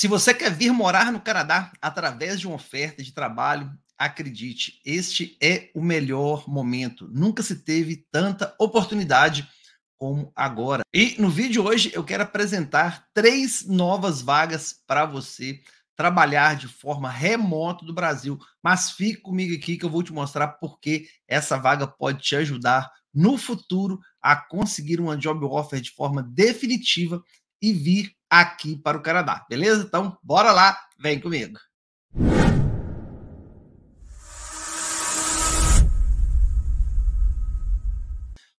Se você quer vir morar no Canadá através de uma oferta de trabalho, acredite, este é o melhor momento. Nunca se teve tanta oportunidade como agora. E no vídeo hoje eu quero apresentar três novas vagas para você trabalhar de forma remota do Brasil. Mas fique comigo aqui que eu vou te mostrar porque essa vaga pode te ajudar no futuro a conseguir uma job offer de forma definitiva e vir aqui para o Canadá, beleza? Então, bora lá, vem comigo.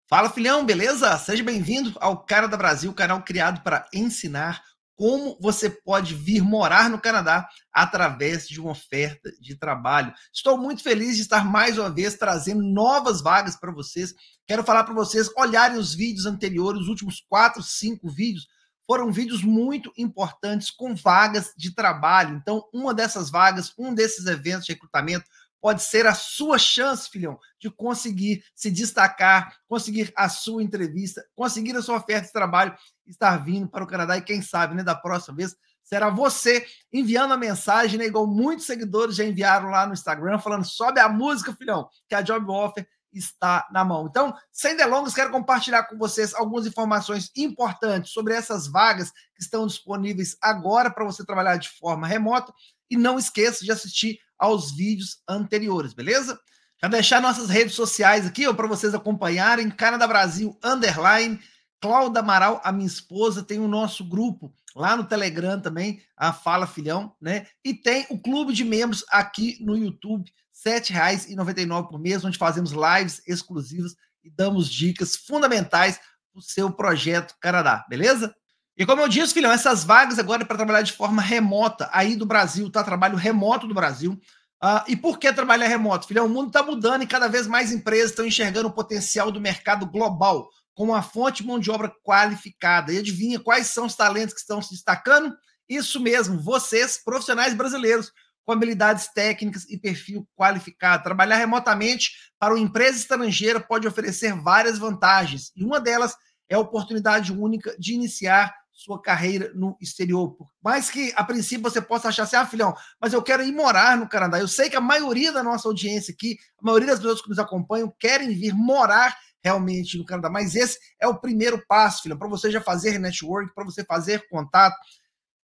Fala filhão, beleza? Seja bem-vindo ao Canadá Brasil, canal criado para ensinar como você pode vir morar no Canadá através de uma oferta de trabalho. Estou muito feliz de estar mais uma vez trazendo novas vagas para vocês. Quero falar para vocês olharem os vídeos anteriores, os últimos quatro, cinco vídeos, foram vídeos muito importantes com vagas de trabalho. Então, uma dessas vagas, um desses eventos de recrutamento pode ser a sua chance, filhão, de conseguir se destacar, conseguir a sua entrevista, conseguir a sua oferta de trabalho, estar vindo para o Canadá e quem sabe, né, da próxima vez será você enviando a mensagem, né, igual muitos seguidores já enviaram lá no Instagram falando: "Sobe a música, filhão, que a job offer está na mão. Então, sem delongas, quero compartilhar com vocês algumas informações importantes sobre essas vagas que estão disponíveis agora para você trabalhar de forma remota e não esqueça de assistir aos vídeos anteriores, beleza? Já deixar nossas redes sociais aqui para vocês acompanharem. Canadá Brasil Underline, Cláudia Amaral, a minha esposa, tem o nosso grupo lá no Telegram também, a Fala Filhão, né? E tem o clube de membros aqui no YouTube, R$ 7,99 por mês, onde fazemos lives exclusivas e damos dicas fundamentais para o seu projeto Canadá, beleza? E como eu disse, filhão, essas vagas agora é para trabalhar de forma remota, aí do Brasil, tá? Trabalho remoto do Brasil. Uh, e por que trabalhar remoto? Filhão, o mundo está mudando e cada vez mais empresas estão enxergando o potencial do mercado global com uma fonte de mão de obra qualificada. E adivinha quais são os talentos que estão se destacando? Isso mesmo, vocês, profissionais brasileiros, com habilidades técnicas e perfil qualificado. Trabalhar remotamente para uma empresa estrangeira pode oferecer várias vantagens, e uma delas é a oportunidade única de iniciar sua carreira no exterior. Por mais que, a princípio, você possa achar assim, ah, filhão, mas eu quero ir morar no Canadá. Eu sei que a maioria da nossa audiência aqui, a maioria das pessoas que nos acompanham, querem vir morar realmente no Canadá. Mas esse é o primeiro passo, filho, para você já fazer network, para você fazer contato,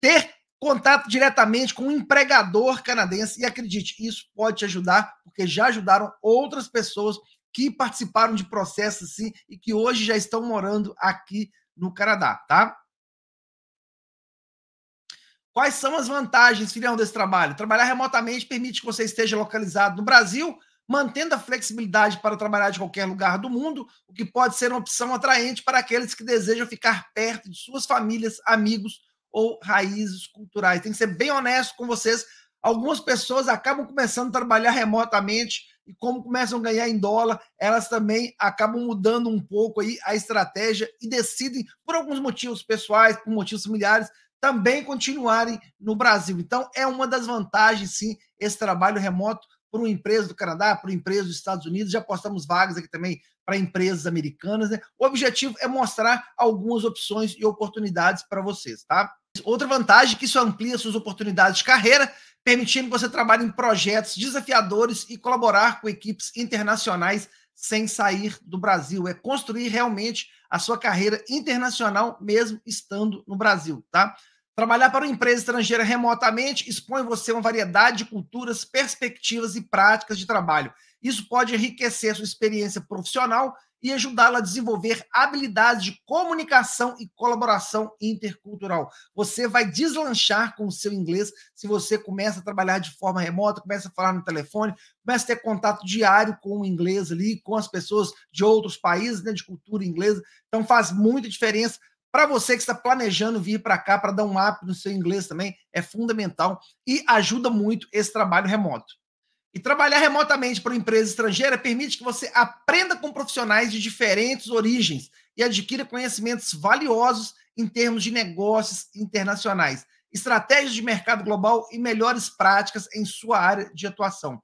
ter contato diretamente com um empregador canadense. E acredite, isso pode te ajudar, porque já ajudaram outras pessoas que participaram de processos assim e que hoje já estão morando aqui no Canadá, tá? Quais são as vantagens, filhão, desse trabalho? Trabalhar remotamente permite que você esteja localizado no Brasil mantendo a flexibilidade para trabalhar de qualquer lugar do mundo, o que pode ser uma opção atraente para aqueles que desejam ficar perto de suas famílias, amigos ou raízes culturais. Tem que ser bem honesto com vocês. Algumas pessoas acabam começando a trabalhar remotamente e como começam a ganhar em dólar, elas também acabam mudando um pouco aí a estratégia e decidem por alguns motivos pessoais, por motivos familiares, também continuarem no Brasil. Então é uma das vantagens sim esse trabalho remoto para uma empresa do Canadá, para uma empresa dos Estados Unidos, já postamos vagas aqui também para empresas americanas. Né? O objetivo é mostrar algumas opções e oportunidades para vocês, tá? Outra vantagem é que isso amplia suas oportunidades de carreira, permitindo que você trabalhe em projetos desafiadores e colaborar com equipes internacionais sem sair do Brasil. É construir realmente a sua carreira internacional mesmo estando no Brasil, tá? Trabalhar para uma empresa estrangeira remotamente expõe você a uma variedade de culturas, perspectivas e práticas de trabalho. Isso pode enriquecer sua experiência profissional e ajudá-la a desenvolver habilidades de comunicação e colaboração intercultural. Você vai deslanchar com o seu inglês se você começa a trabalhar de forma remota, começa a falar no telefone, começa a ter contato diário com o inglês ali, com as pessoas de outros países, né, de cultura inglesa. Então faz muita diferença para você que está planejando vir para cá para dar um up no seu inglês também, é fundamental e ajuda muito esse trabalho remoto. E trabalhar remotamente para uma empresa estrangeira permite que você aprenda com profissionais de diferentes origens e adquira conhecimentos valiosos em termos de negócios internacionais, estratégias de mercado global e melhores práticas em sua área de atuação.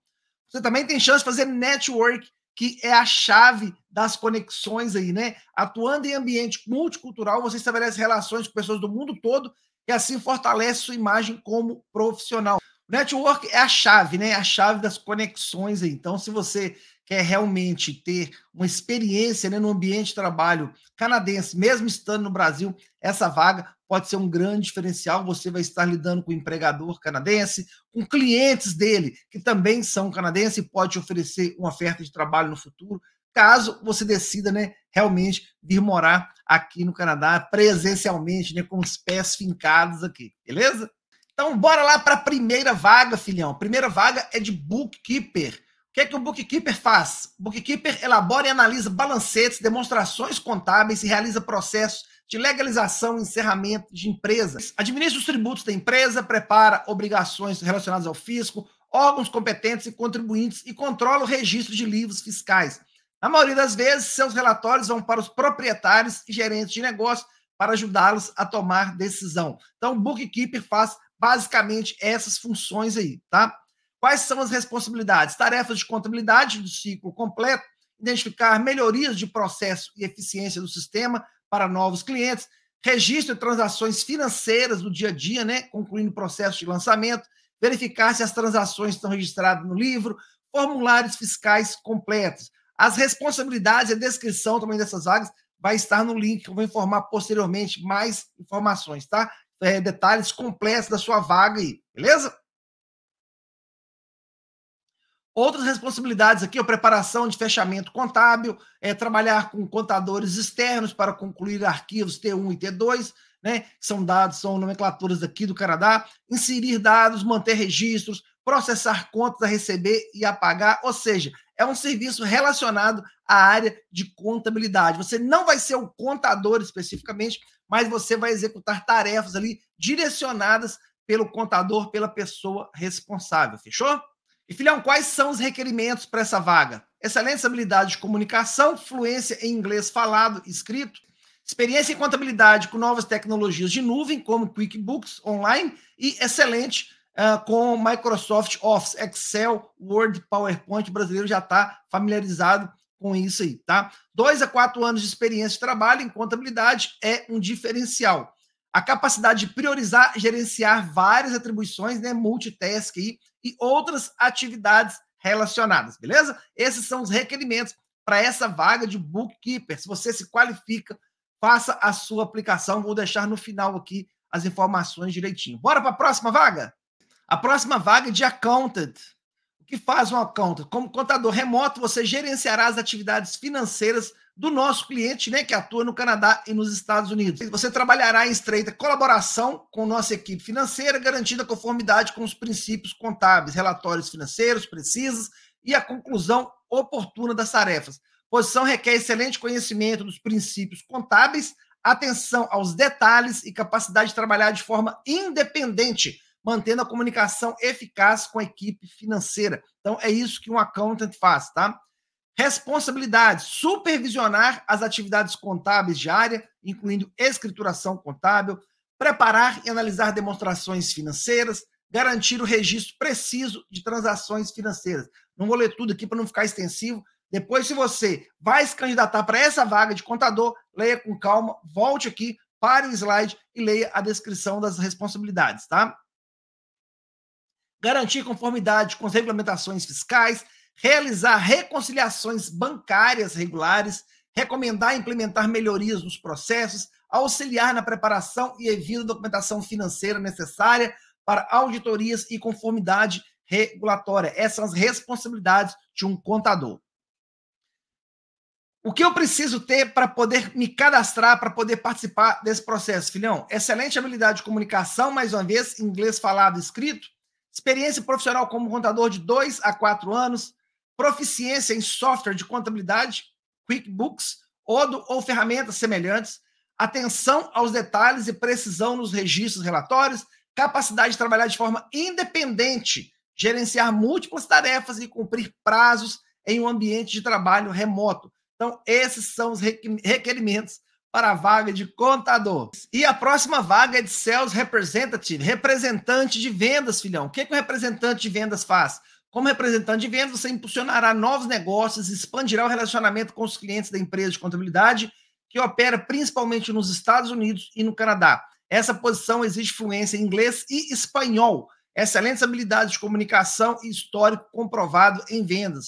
Você também tem chance de fazer network que é a chave das conexões aí, né? Atuando em ambiente multicultural, você estabelece relações com pessoas do mundo todo e assim fortalece sua imagem como profissional. network é a chave, né? A chave das conexões aí. Então, se você quer realmente ter uma experiência né, no ambiente de trabalho canadense, mesmo estando no Brasil, essa vaga pode ser um grande diferencial. Você vai estar lidando com o empregador canadense, com clientes dele, que também são canadenses, e pode oferecer uma oferta de trabalho no futuro, caso você decida né, realmente vir morar aqui no Canadá presencialmente, né, com os pés fincados aqui, beleza? Então, bora lá para a primeira vaga, filhão. Primeira vaga é de bookkeeper. O que é que o bookkeeper faz? O bookkeeper elabora e analisa balancetes, demonstrações contábeis e realiza processos de legalização e encerramento de empresas. Administra os tributos da empresa, prepara obrigações relacionadas ao fisco, órgãos competentes e contribuintes e controla o registro de livros fiscais. Na maioria das vezes, seus relatórios vão para os proprietários e gerentes de negócio para ajudá-los a tomar decisão. Então, o bookkeeper faz basicamente essas funções aí, tá? Quais são as responsabilidades? Tarefas de contabilidade do ciclo completo, identificar melhorias de processo e eficiência do sistema, para novos clientes, registro de transações financeiras do dia a dia, né, concluindo o processo de lançamento, verificar se as transações estão registradas no livro, formulários fiscais completos. As responsabilidades e a descrição também dessas vagas vai estar no link que eu vou informar posteriormente mais informações, tá? É, detalhes completos da sua vaga aí, beleza? Outras responsabilidades aqui, a preparação de fechamento contábil, é trabalhar com contadores externos para concluir arquivos T1 e T2, né, que são dados, são nomenclaturas aqui do Canadá, inserir dados, manter registros, processar contas a receber e a pagar, ou seja, é um serviço relacionado à área de contabilidade. Você não vai ser o contador especificamente, mas você vai executar tarefas ali direcionadas pelo contador, pela pessoa responsável, fechou? E, filhão, quais são os requerimentos para essa vaga? Excelentes habilidades de comunicação, fluência em inglês falado, e escrito, experiência em contabilidade com novas tecnologias de nuvem, como QuickBooks Online, e excelente uh, com Microsoft Office, Excel, Word, PowerPoint. O brasileiro já está familiarizado com isso aí, tá? Dois a quatro anos de experiência de trabalho em contabilidade é um diferencial a capacidade de priorizar, gerenciar várias atribuições, né, multitask e, e outras atividades relacionadas, beleza? Esses são os requerimentos para essa vaga de bookkeeper. Se você se qualifica, faça a sua aplicação. Vou deixar no final aqui as informações direitinho. Bora para a próxima vaga? A próxima vaga é de accountant. O que faz um accountant? Como contador remoto, você gerenciará as atividades financeiras do nosso cliente, né, que atua no Canadá e nos Estados Unidos. Você trabalhará em estreita colaboração com nossa equipe financeira, garantindo a conformidade com os princípios contábeis, relatórios financeiros precisos e a conclusão oportuna das tarefas. Posição requer excelente conhecimento dos princípios contábeis, atenção aos detalhes e capacidade de trabalhar de forma independente, mantendo a comunicação eficaz com a equipe financeira. Então é isso que um accountant faz, tá? Responsabilidade: supervisionar as atividades contábeis de área, incluindo escrituração contábil, preparar e analisar demonstrações financeiras, garantir o registro preciso de transações financeiras. Não vou ler tudo aqui para não ficar extensivo. Depois, se você vai se candidatar para essa vaga de contador, leia com calma, volte aqui, pare o slide e leia a descrição das responsabilidades, tá? Garantir conformidade com as regulamentações fiscais, realizar reconciliações bancárias regulares, recomendar e implementar melhorias nos processos, auxiliar na preparação e envio da documentação financeira necessária para auditorias e conformidade regulatória. Essas são as responsabilidades de um contador. O que eu preciso ter para poder me cadastrar, para poder participar desse processo, filhão? Excelente habilidade de comunicação, mais uma vez, inglês falado e escrito. Experiência profissional como contador de 2 a 4 anos proficiência em software de contabilidade, QuickBooks, Odo ou ferramentas semelhantes, atenção aos detalhes e precisão nos registros relatórios, capacidade de trabalhar de forma independente, gerenciar múltiplas tarefas e cumprir prazos em um ambiente de trabalho remoto. Então, esses são os requerimentos para a vaga de contador. E a próxima vaga é de Sales Representative, representante de vendas, filhão. O que, que o representante de vendas faz? Como representante de vendas, você impulsionará novos negócios, expandirá o relacionamento com os clientes da empresa de contabilidade que opera principalmente nos Estados Unidos e no Canadá. Essa posição exige fluência em inglês e espanhol, excelentes habilidades de comunicação e histórico comprovado em vendas.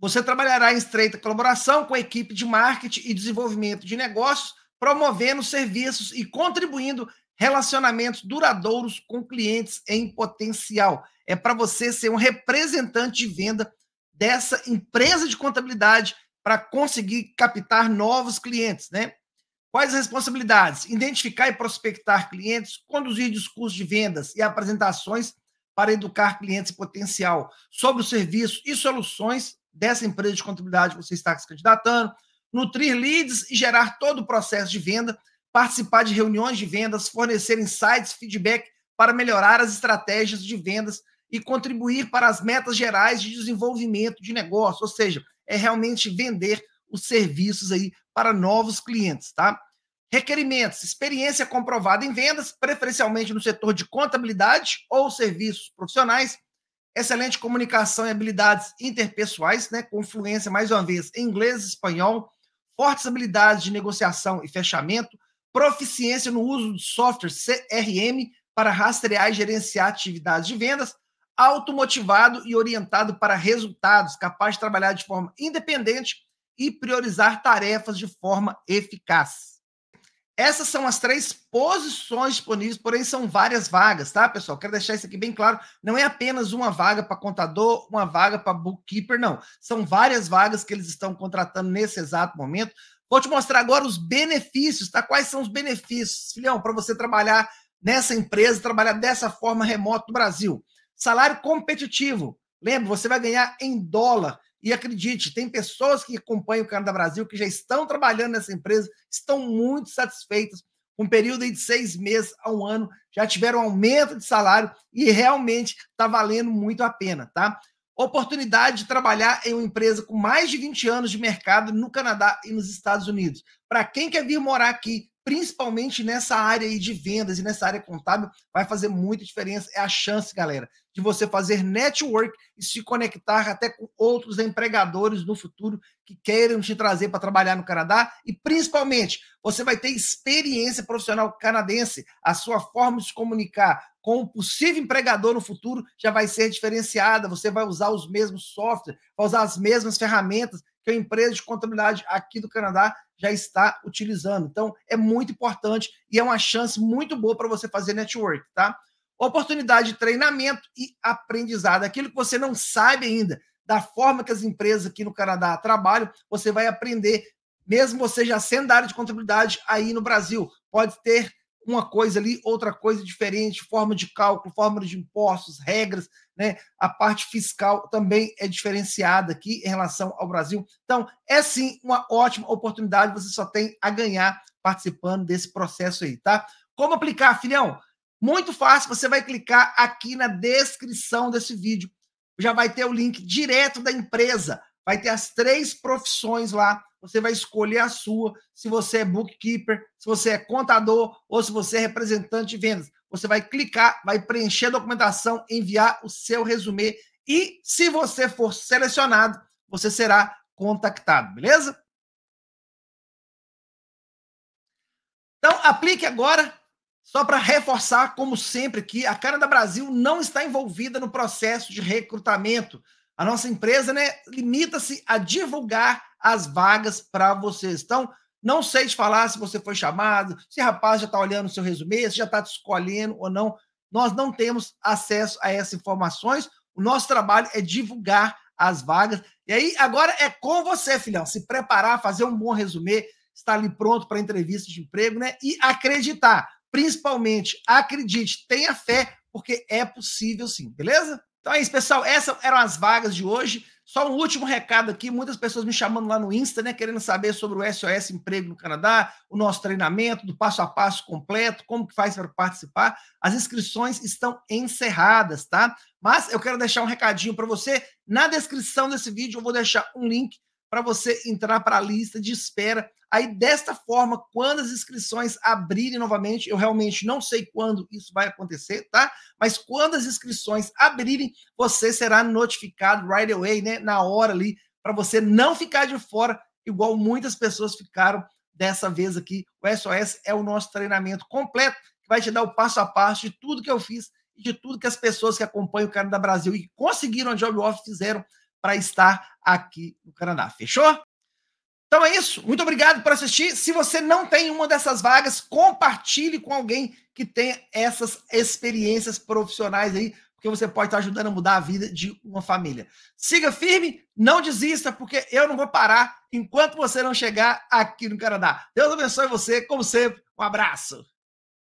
Você trabalhará em estreita colaboração com a equipe de marketing e desenvolvimento de negócios, promovendo serviços e contribuindo relacionamentos duradouros com clientes em potencial. É para você ser um representante de venda dessa empresa de contabilidade para conseguir captar novos clientes, né? Quais as responsabilidades? Identificar e prospectar clientes, conduzir discursos de vendas e apresentações para educar clientes potencial sobre os serviços e soluções dessa empresa de contabilidade que você está se candidatando, nutrir leads e gerar todo o processo de venda participar de reuniões de vendas, fornecer insights, feedback para melhorar as estratégias de vendas e contribuir para as metas gerais de desenvolvimento de negócio, ou seja, é realmente vender os serviços aí para novos clientes, tá? Requerimentos: experiência comprovada em vendas, preferencialmente no setor de contabilidade ou serviços profissionais, excelente comunicação e habilidades interpessoais, né, com fluência mais uma vez em inglês e espanhol, fortes habilidades de negociação e fechamento, proficiência no uso de software CRM para rastrear e gerenciar atividades de vendas, automotivado e orientado para resultados, capaz de trabalhar de forma independente e priorizar tarefas de forma eficaz. Essas são as três posições disponíveis, porém são várias vagas, tá, pessoal? Quero deixar isso aqui bem claro. Não é apenas uma vaga para contador, uma vaga para bookkeeper, não. São várias vagas que eles estão contratando nesse exato momento. Vou te mostrar agora os benefícios, tá? Quais são os benefícios, filhão, para você trabalhar nessa empresa, trabalhar dessa forma remoto no Brasil. Salário competitivo. Lembra, você vai ganhar em dólar. E acredite, tem pessoas que acompanham o Canadá Brasil que já estão trabalhando nessa empresa, estão muito satisfeitas. Um período de seis meses a um ano, já tiveram aumento de salário e realmente está valendo muito a pena, tá? Oportunidade de trabalhar em uma empresa com mais de 20 anos de mercado no Canadá e nos Estados Unidos. Para quem quer vir morar aqui, principalmente nessa área de vendas e nessa área contábil, vai fazer muita diferença. É a chance, galera de você fazer network e se conectar até com outros empregadores no futuro que queiram te trazer para trabalhar no Canadá e principalmente você vai ter experiência profissional canadense, a sua forma de se comunicar com o um possível empregador no futuro já vai ser diferenciada, você vai usar os mesmos softwares, vai usar as mesmas ferramentas que a empresa de contabilidade aqui do Canadá já está utilizando. Então, é muito importante e é uma chance muito boa para você fazer network, tá? Oportunidade de treinamento e aprendizado. Aquilo que você não sabe ainda, da forma que as empresas aqui no Canadá trabalham, você vai aprender, mesmo você já sendo da área de contabilidade aí no Brasil. Pode ter uma coisa ali, outra coisa diferente, forma de cálculo, forma de impostos, regras, né? A parte fiscal também é diferenciada aqui em relação ao Brasil. Então, é sim uma ótima oportunidade, você só tem a ganhar participando desse processo aí, tá? Como aplicar, filhão? Muito fácil, você vai clicar aqui na descrição desse vídeo. Já vai ter o link direto da empresa. Vai ter as três profissões lá. Você vai escolher a sua, se você é bookkeeper, se você é contador ou se você é representante de vendas. Você vai clicar, vai preencher a documentação, enviar o seu resumê e, se você for selecionado, você será contactado, beleza? Então, aplique agora só para reforçar, como sempre, que a Canadá Brasil não está envolvida no processo de recrutamento. A nossa empresa né, limita-se a divulgar as vagas para vocês. Então, não sei te falar se você foi chamado, se rapaz já está olhando o seu resumê, se já está te escolhendo ou não. Nós não temos acesso a essas informações. O nosso trabalho é divulgar as vagas. E aí, agora é com você, filhão. Se preparar, fazer um bom resumê, estar ali pronto para entrevista de emprego, né? E acreditar. Principalmente, acredite, tenha fé, porque é possível sim, beleza? Então é isso, pessoal. Essas eram as vagas de hoje. Só um último recado aqui: muitas pessoas me chamando lá no Insta, né, querendo saber sobre o SOS Emprego no Canadá, o nosso treinamento, do passo a passo completo, como que faz para participar. As inscrições estão encerradas, tá? Mas eu quero deixar um recadinho para você. Na descrição desse vídeo, eu vou deixar um link para você entrar para a lista de espera Aí, desta forma, quando as inscrições abrirem novamente, eu realmente não sei quando isso vai acontecer, tá? Mas quando as inscrições abrirem, você será notificado right away, né? Na hora ali, para você não ficar de fora, igual muitas pessoas ficaram dessa vez aqui. O SOS é o nosso treinamento completo, que vai te dar o passo a passo de tudo que eu fiz e de tudo que as pessoas que acompanham o Canadá Brasil e conseguiram a Job Office fizeram para estar aqui no Canadá. Fechou? Então é isso. Muito obrigado por assistir. Se você não tem uma dessas vagas, compartilhe com alguém que tenha essas experiências profissionais aí, porque você pode estar ajudando a mudar a vida de uma família. Siga firme, não desista, porque eu não vou parar enquanto você não chegar aqui no Canadá. Deus abençoe você, como sempre. Um abraço.